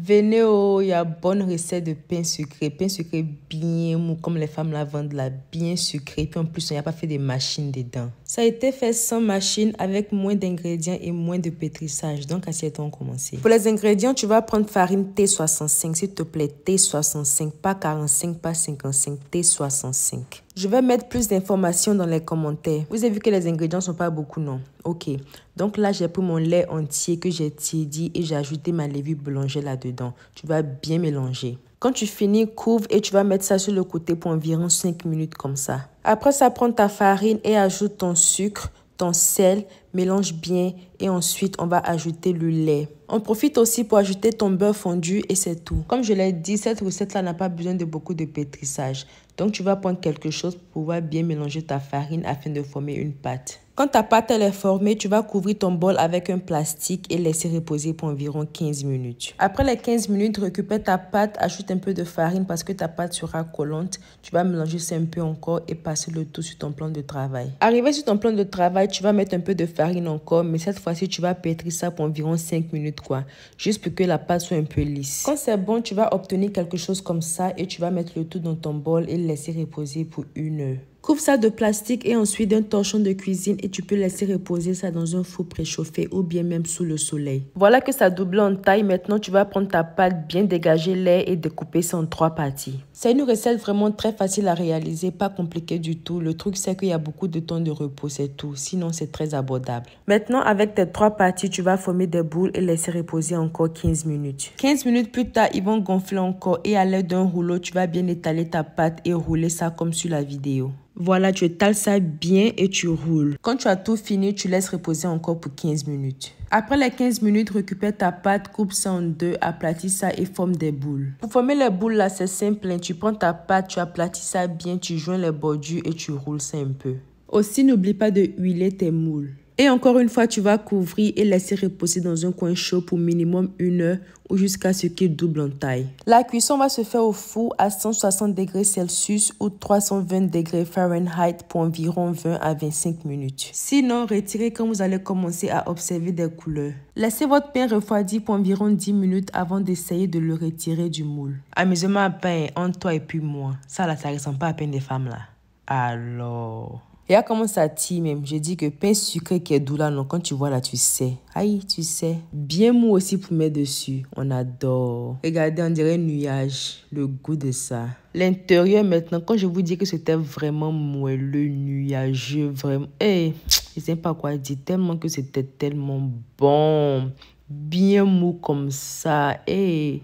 Venez, oh, il y a bonne recette de pain sucré. Pain sucré bien mou, comme les femmes la vendent là, bien sucré. Puis en plus, on n'y a pas fait des machines dedans. Ça a été fait sans machine avec moins d'ingrédients et moins de pétrissage. Donc, assiette-on commencer. Pour les ingrédients, tu vas prendre farine T65, s'il te plaît, T65, pas 45, pas 55, T65. Je vais mettre plus d'informations dans les commentaires. Vous avez vu que les ingrédients ne sont pas beaucoup, non Ok. Donc là, j'ai pris mon lait entier que j'ai tiédi et j'ai ajouté ma levure boulanger là-dedans. Tu vas bien mélanger. Quand tu finis, couvre et tu vas mettre ça sur le côté pour environ 5 minutes comme ça. Après ça, prends ta farine et ajoute ton sucre, ton sel, mélange bien et ensuite on va ajouter le lait. On profite aussi pour ajouter ton beurre fondu et c'est tout. Comme je l'ai dit, cette recette-là n'a pas besoin de beaucoup de pétrissage. Donc tu vas prendre quelque chose pour pouvoir bien mélanger ta farine afin de former une pâte. Quand ta pâte elle est formée, tu vas couvrir ton bol avec un plastique et laisser reposer pour environ 15 minutes. Après les 15 minutes, récupère ta pâte, ajoute un peu de farine parce que ta pâte sera collante. Tu vas mélanger ça un peu encore et passer le tout sur ton plan de travail. Arrivé sur ton plan de travail, tu vas mettre un peu de farine encore, mais cette fois-ci, tu vas pétrir ça pour environ 5 minutes quoi, juste pour que la pâte soit un peu lisse. Quand c'est bon, tu vas obtenir quelque chose comme ça et tu vas mettre le tout dans ton bol et laisser reposer pour une heure. Coupe ça de plastique et ensuite d'un torchon de cuisine et tu peux laisser reposer ça dans un four préchauffé ou bien même sous le soleil. Voilà que ça double en taille. Maintenant, tu vas prendre ta pâte, bien dégager l'air et découper ça en trois parties. C'est une recette vraiment très facile à réaliser, pas compliquée du tout. Le truc, c'est qu'il y a beaucoup de temps de repos, c'est tout. Sinon, c'est très abordable. Maintenant, avec tes trois parties, tu vas former des boules et laisser reposer encore 15 minutes. 15 minutes plus tard, ils vont gonfler encore et à l'aide d'un rouleau, tu vas bien étaler ta pâte et rouler ça comme sur la vidéo. Voilà, tu étales ça bien et tu roules. Quand tu as tout fini, tu laisses reposer encore pour 15 minutes. Après les 15 minutes, récupère ta pâte, coupe ça en deux, aplatis ça et forme des boules. Pour former les boules là, c'est simple. Hein. Tu prends ta pâte, tu aplatis ça bien, tu joins les bordures et tu roules ça un peu. Aussi, n'oublie pas de huiler tes moules. Et encore une fois, tu vas couvrir et laisser reposer dans un coin chaud pour minimum une heure ou jusqu'à ce qu'il double en taille. La cuisson va se faire au four à 160 degrés Celsius ou 320 degrés Fahrenheit pour environ 20 à 25 minutes. Sinon, retirez quand vous allez commencer à observer des couleurs. Laissez votre pain refroidir pour environ 10 minutes avant d'essayer de le retirer du moule. Amuse-moi à pain entre toi et puis moi. Ça, là, ça ressemble pas à peine des femmes, là. Alors... Et elle comment ça tire même. Je dis que pain sucré qui est doux là, non, quand tu vois là, tu sais. Aïe, tu sais. Bien mou aussi pour mettre dessus. On adore. Regardez, on dirait nuage. Le goût de ça. L'intérieur maintenant, quand je vous dis que c'était vraiment moelleux, nuageux, vraiment. Eh, hey, je sais pas quoi dire. Tellement que c'était tellement bon. Bien mou comme ça. Eh.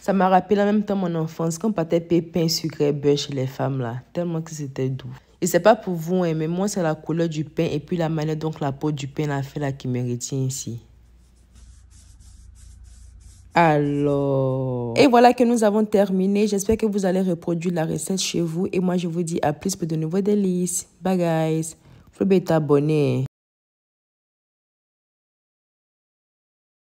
Ça m'a rappelé en même temps mon enfance quand on partait pain sucré beurre chez les femmes là, tellement que c'était doux. Et c'est pas pour vous, hein, mais moi, c'est la couleur du pain et puis la manière dont la peau du pain a fait la qui me retient ici. Alors... Et voilà que nous avons terminé. J'espère que vous allez reproduire la recette chez vous. Et moi, je vous dis à plus pour de nouveaux délices. Bye, guys. Faut bien t'abonner.